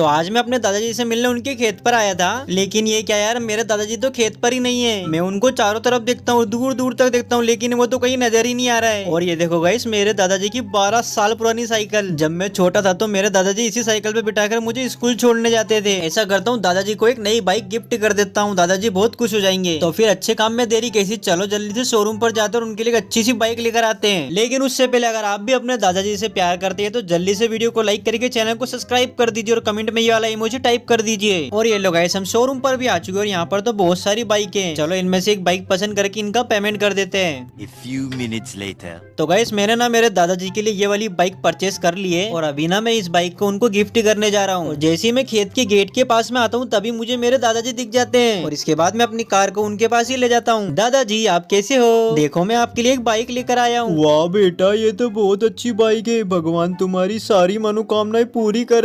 तो आज मैं अपने दादाजी से मिलने उनके खेत पर आया था लेकिन ये क्या यार मेरे दादाजी तो खेत पर ही नहीं है मैं उनको चारों तरफ देखता हूँ दूर दूर तक देखता हूँ लेकिन वो तो कहीं नजर ही नहीं आ रहा है और ये देखो गाइस मेरे दादाजी की बारह साल पुरानी साइकिल जब मैं छोटा था तो मेरे दादाजी इसी साइकिल पे कर मुझे स्कूल छोड़ने जाते थे ऐसा करता हूँ दादाजी को एक नई बाइक गिफ्ट कर देता हूँ दादाजी बहुत खुश हो जाएंगे तो फिर अच्छे काम में देरी कैसी चलो जल्दी से शोरूम पर जाते और उनके लिए अच्छी सी बाइक लेकर आते हैं लेकिन उससे पहले अगर आप भी अपने दादाजी से प्यार करते हैं तो जल्दी से वीडियो को लाइक करके चैनल को सब्सक्राइब कर दीजिए और कमेंट कमेंट में ये वाला इमोजी टाइप कर दीजिए और ये लोग हम शोरूम पर भी आ चुके हैं और यहाँ पर तो बहुत सारी बाइक है चलो इनमें से एक बाइक पसंद करके इनका पेमेंट कर देते हैं तो गाइस मैंने ना मेरे दादाजी के लिए ये वाली बाइक परचेस कर ली है और अभी ना मैं इस बाइक को उनको गिफ्ट करने जा रहा हूँ जैसे ही मैं खेत के गेट के पास में आता हूँ तभी मुझे मेरे दादाजी दिख जाते हैं और इसके बाद मैं अपनी कार को उनके पास ही ले जाता हूँ दादाजी आप कैसे हो देखो मैं आपके लिए एक बाइक लेकर आया हूँ वाह बेटा ये तो बहुत अच्छी बाइक है भगवान तुम्हारी सारी मनोकामनाएं पूरी कर